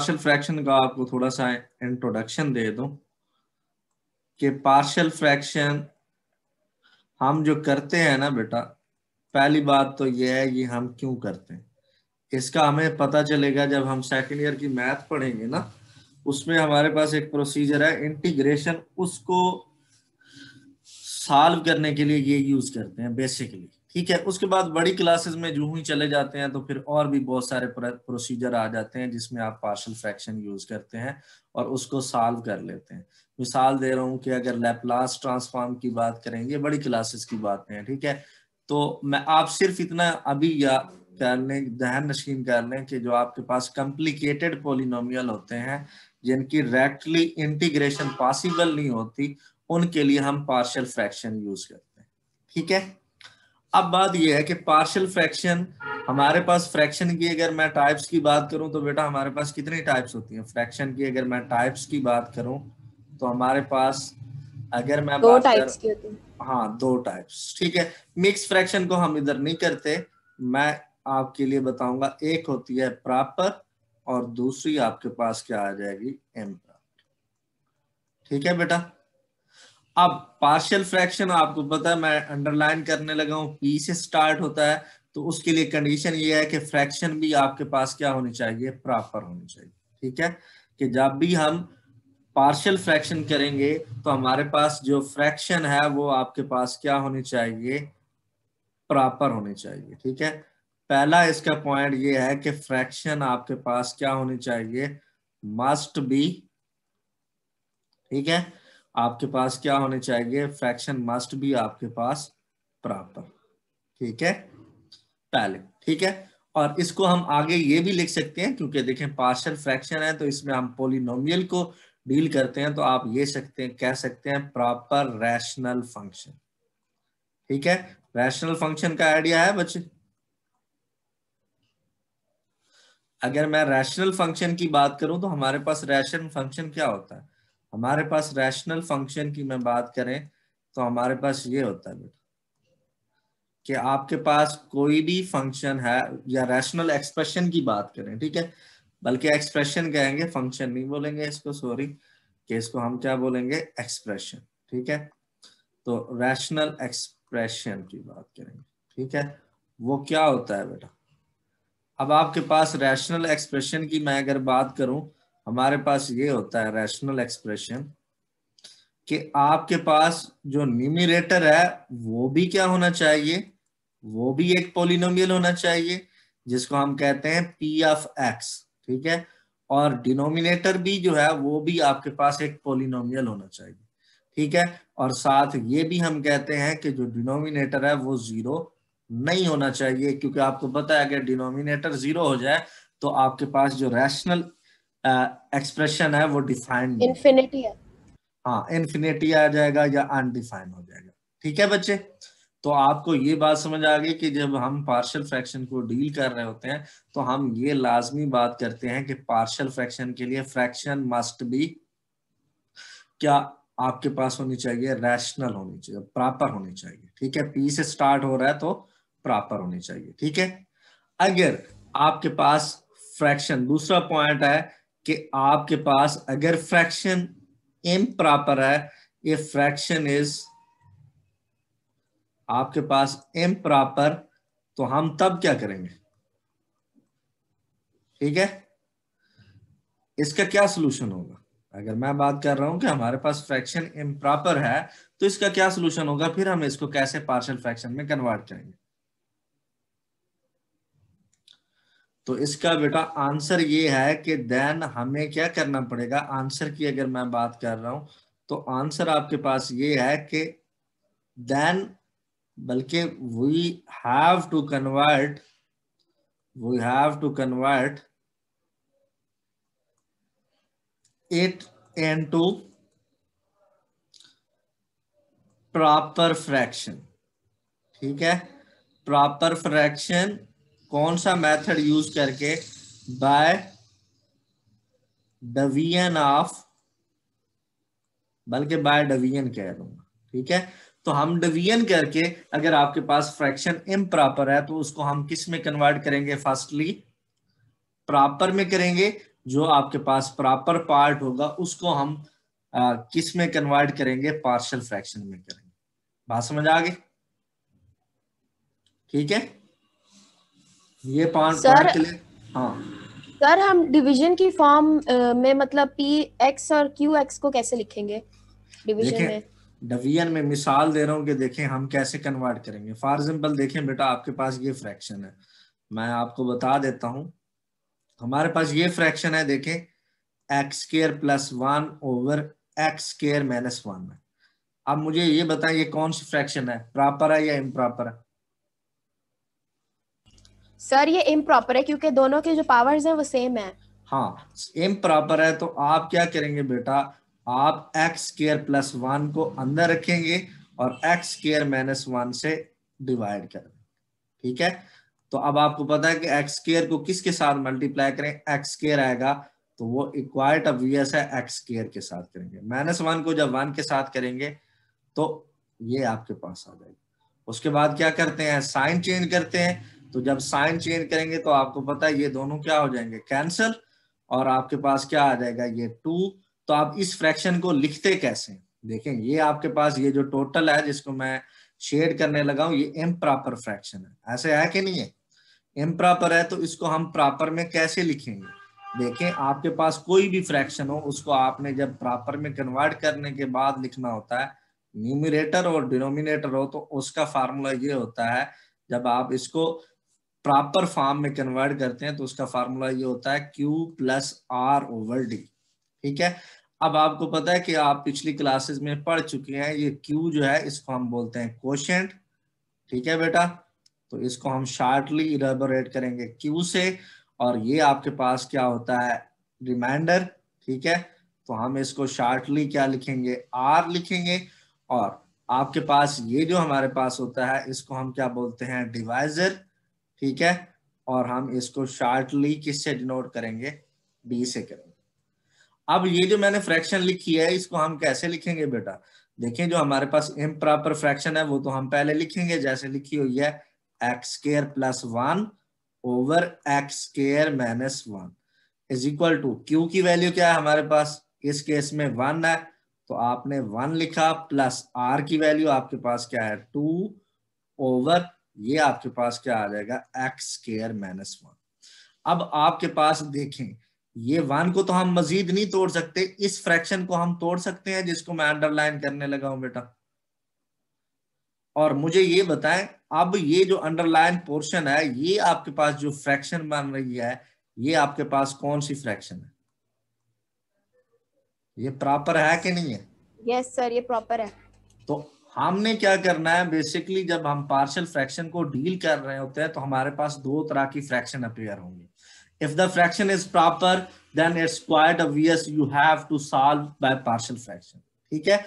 partial fraction का आपको थोड़ा सा इंट्रोडक्शन दे दूं कि पार्शियल फ्रैक्शन हम जो करते हैं ना बेटा पहली बात तो यह है कि हम क्यों करते हैं इसका हमें पता चलेगा जब हम सेकेंड ईयर की मैथ पढ़ेंगे ना उसमें हमारे पास एक प्रोसीजर है इंटीग्रेशन उसको सॉल्व करने के लिए ये यूज करते हैं बेसिकली ठीक है उसके बाद बड़ी क्लासेस में जो ही चले जाते हैं तो फिर और भी बहुत सारे प्रोसीजर आ जाते हैं जिसमें आप पार्शल फ्रैक्शन यूज करते हैं और उसको सॉल्व कर लेते हैं मिसाल दे रहा हूँ कि अगर लैपलास ट्रांसफॉर्म की बात करेंगे बड़ी क्लासेस की बात है ठीक है तो मैं आप सिर्फ इतना अभी या कर लें दहन नशीन कर लें कि जो आपके पास कॉम्प्लिकेटेड पोलिनोमियल होते हैं जिनकी डायरेक्टली इंटीग्रेशन पॉसिबल नहीं होती उनके लिए हम पार्शल फ्रैक्शन यूज करते हैं ठीक है अब बात यह है कि पार्शियल फ्रैक्शन हमारे पास फ्रैक्शन की अगर मैं टाइप्स की बात करूं तो बेटा हमारे पास कितनी टाइप्स होती हैं फ्रैक्शन की अगर मैं टाइप्स की बात करूं तो हमारे पास अगर मैं दो टाइप्स की होती हाँ दो टाइप्स ठीक है मिक्स फ्रैक्शन को हम इधर नहीं करते मैं आपके लिए बताऊंगा एक होती है प्रॉपर और दूसरी आपके पास क्या आ जाएगी एम ठीक है बेटा अब पार्शियल फ्रैक्शन आपको पता है मैं अंडरलाइन करने लगा हूँ पी से स्टार्ट होता है तो उसके लिए कंडीशन ये है कि फ्रैक्शन भी आपके पास क्या होनी चाहिए प्रॉपर होनी चाहिए ठीक है कि जब भी हम पार्शियल फ्रैक्शन करेंगे तो हमारे पास जो फ्रैक्शन है वो आपके पास क्या होनी चाहिए प्रॉपर होनी चाहिए ठीक है पहला इसका पॉइंट ये है कि फ्रैक्शन आपके पास क्या होनी चाहिए मस्ट बी ठीक है आपके पास क्या होने चाहिए फ्रैक्शन मस्ट भी आपके पास प्रॉपर ठीक है पहले ठीक है और इसको हम आगे ये भी लिख सकते हैं क्योंकि देखें पार्शल फ्रैक्शन है तो इसमें हम पोलिनोमियल को डील करते हैं तो आप ये सकते हैं कह सकते हैं प्रॉपर रैशनल फंक्शन ठीक है रैशनल फंक्शन का आइडिया है बच्चे अगर मैं रैशनल फंक्शन की बात करूं तो हमारे पास रैशनल फंक्शन क्या होता है हमारे पास रैशनल फंक्शन की मैं बात करें तो हमारे पास ये होता है बेटा कि आपके पास कोई भी फंक्शन है या रैशनल एक्सप्रेशन की बात करें ठीक है बल्कि एक्सप्रेशन कहेंगे फंक्शन नहीं बोलेंगे इसको सॉरी कि इसको हम क्या बोलेंगे एक्सप्रेशन ठीक है तो रैशनल एक्सप्रेशन की बात करेंगे ठीक है वो क्या होता है बेटा अब आपके पास रैशनल एक्सप्रेशन की मैं अगर बात करूं हमारे पास ये होता है रैशनल एक्सप्रेशन कि आपके पास जो न्यूमिरेटर है वो भी क्या होना चाहिए वो भी एक पोलिनोमियल होना चाहिए जिसको हम कहते हैं पी एफ एक्स ठीक है और डिनोमिनेटर भी जो है वो भी आपके पास एक पोलिनोमियल होना चाहिए ठीक है और साथ ये भी हम कहते हैं कि जो डिनोमिनेटर है वो जीरो नहीं होना चाहिए क्योंकि आपको पता है अगर डिनोमिनेटर जीरो हो जाए तो आपके पास जो रैशनल एक्सप्रेशन है वो डिफाइंड इन्फिनिटी है हाँ इन्फिनिटी आ जाएगा या अनडिफाइंड हो जाएगा ठीक है बच्चे तो आपको ये बात समझ आ गई कि जब हम पार्शियल फ्रैक्शन को डील कर रहे होते हैं तो हम ये लाजमी बात करते हैं कि पार्शियल फ्रैक्शन के लिए फ्रैक्शन मस्ट बी क्या आपके पास होनी चाहिए रैशनल होनी चाहिए प्रॉपर होनी चाहिए ठीक है पी से स्टार्ट हो रहा है तो प्रॉपर होनी चाहिए ठीक है अगर आपके पास फ्रैक्शन दूसरा पॉइंट है कि आपके पास अगर फ्रैक्शन इम प्रॉपर है ये फ्रैक्शन इज आपके पास इम प्रॉपर तो हम तब क्या करेंगे ठीक है इसका क्या सोल्यूशन होगा अगर मैं बात कर रहा हूं कि हमारे पास फ्रैक्शन प्रॉपर है तो इसका क्या सोल्यूशन होगा फिर हम इसको कैसे पार्शल फ्रैक्शन में कन्वर्ट करेंगे तो इसका बेटा आंसर ये है कि देन हमें क्या करना पड़ेगा आंसर की अगर मैं बात कर रहा हूं तो आंसर आपके पास ये है कि देन बल्कि we have to convert we have to convert it in to proper fraction ठीक है प्रॉपर फ्रैक्शन कौन सा मेथड यूज करके बाय डवीजन ऑफ बल्कि बाय डवीजन कह दूंगा ठीक है तो हम डिवीजन करके अगर आपके पास फ्रैक्शन इम प्रॉपर है तो उसको हम किस में कन्वर्ट करेंगे फर्स्टली प्रॉपर में करेंगे जो आपके पास प्रॉपर पार्ट होगा उसको हम आ, किस में कन्वर्ट करेंगे पार्शल फ्रैक्शन में करेंगे बात समझ आ गई ठीक है ये पांच सर, हाँ सर हम डिवीजन की फॉर्म में मतलब पी एक्स और क्यू एक्स को कैसे लिखेंगे डिवीजन में डिवीजन में मिसाल दे रहा हूँ कि देखें हम कैसे कन्वर्ट करेंगे फॉर एग्जाम्पल देखें बेटा आपके पास ये फ्रैक्शन है मैं आपको बता देता हूँ हमारे पास ये फ्रैक्शन है देखें X square plus one over X square minus one अब मुझे ये बताएं ये कौन सी फ्रैक्शन है प्रॉपर है या इम्प्रॉपर है सर ये इम्प्रॉपर है क्योंकि दोनों के जो पावर्स हैं वो सेम है हाँ इम्प्रॉपर है तो आप क्या करेंगे बेटा आप एक्स स्केयर प्लस वन को अंदर रखेंगे और एक्स स्केयर माइनस वन से डिवाइड करेंगे ठीक है तो अब आपको पता है कि एक्स स्केयर को किसके साथ मल्टीप्लाई करें एक्स केयर आएगा तो वो इक्वाइट ऑफ है एक्स केयर के साथ करेंगे माइनस वन को जब वन के साथ करेंगे तो ये आपके पास आ जाएगा उसके बाद क्या करते हैं साइन चेंज करते हैं तो जब साइन चेंज करेंगे तो आपको पता है ये दोनों क्या हो जाएंगे कैंसिल और आपके पास क्या आ जाएगा ये टू तो आप इस फ्रैक्शन को लिखते कैसे देखें ये आपके पास ये जो टोटल है जिसको मैं शेड करने लगा हूं ये एम प्रॉपर फ्रैक्शन है ऐसे है कि नहीं है एम प्रॉपर है तो इसको हम प्रॉपर में कैसे लिखेंगे देखें आपके पास कोई भी फ्रैक्शन हो उसको आपने जब प्रॉपर में कन्वर्ट करने के बाद लिखना होता है न्यूमिनेटर और डिनोमिनेटर हो तो उसका फार्मूला ये होता है जब आप इसको प्रॉपर फॉर्म में कन्वर्ट करते हैं तो उसका फार्मूला ये होता है Q plus R over D ठीक है अब आपको पता है कि आप पिछली क्लासेस में पढ़ चुके हैं ये Q जो है इसको हम बोलते हैं क्वेश्चन ठीक है बेटा तो इसको हम शार्टली इलेबोरेट करेंगे Q से और ये आपके पास क्या होता है रिमाइंडर ठीक है तो हम इसको शार्टली क्या लिखेंगे आर लिखेंगे और आपके पास ये जो हमारे पास होता है इसको हम क्या बोलते हैं डिवाइजर ठीक है और हम इसको शार्टली किससे डिनोट करेंगे बी से करेंगे अब ये जो मैंने फ्रैक्शन लिखी है इसको हम कैसे लिखेंगे बेटा देखिए जो हमारे पास इम प्रॉपर फ्रैक्शन है वो तो हम पहले लिखेंगे जैसे लिखी हुई है X square plus one over X square minus one is equal to Q की वैल्यू क्या है हमारे पास इस केस में वन है तो आपने वन लिखा प्लस आर की वैल्यू आपके पास क्या है टू ओवर ये आपके पास क्या आ जाएगा एक्स स्केयर माइनस वन अब आपके पास देखें ये वन को तो हम मजीद नहीं तोड़ सकते इस फ्रैक्शन को हम तोड़ सकते हैं जिसको मैं अंडरलाइन करने लगा हूं बेटा और मुझे ये बताएं अब ये जो अंडरलाइन पोर्शन है ये आपके पास जो फ्रैक्शन बन रही है ये आपके पास कौन सी फ्रैक्शन है ये प्रॉपर है कि नहीं है यस yes, सर ये प्रॉपर है तो हमने क्या करना है बेसिकली जब हम पार्शियल फ्रैक्शन को डील कर रहे होते हैं तो हमारे पास दो तरह की फ्रैक्शन अपेयर होंगे if the fraction is proper then it's quite obvious you have to solve by partial fraction ठीक है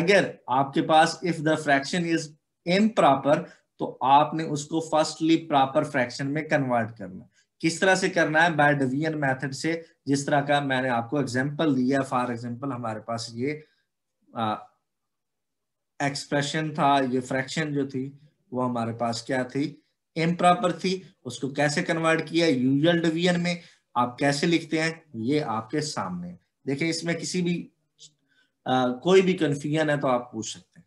अगर आपके पास if the fraction is improper तो आपने उसको फर्स्टली प्रॉपर फ्रैक्शन में कन्वर्ट करना किस तरह से करना है बाय डिवीजन मेथड से जिस तरह का मैंने आपको एग्जांपल दिया फॉर एग्जांपल हमारे पास ये एक्सप्रेशन था ये फ्रैक्शन जो थी वो हमारे पास क्या थी इम्प्रॉपर थी उसको कैसे कन्वर्ट किया यूजल डिवीजन में आप कैसे लिखते हैं ये आपके सामने देखिए इसमें किसी भी आ, कोई भी कंफ्यूजन है तो आप पूछ सकते हैं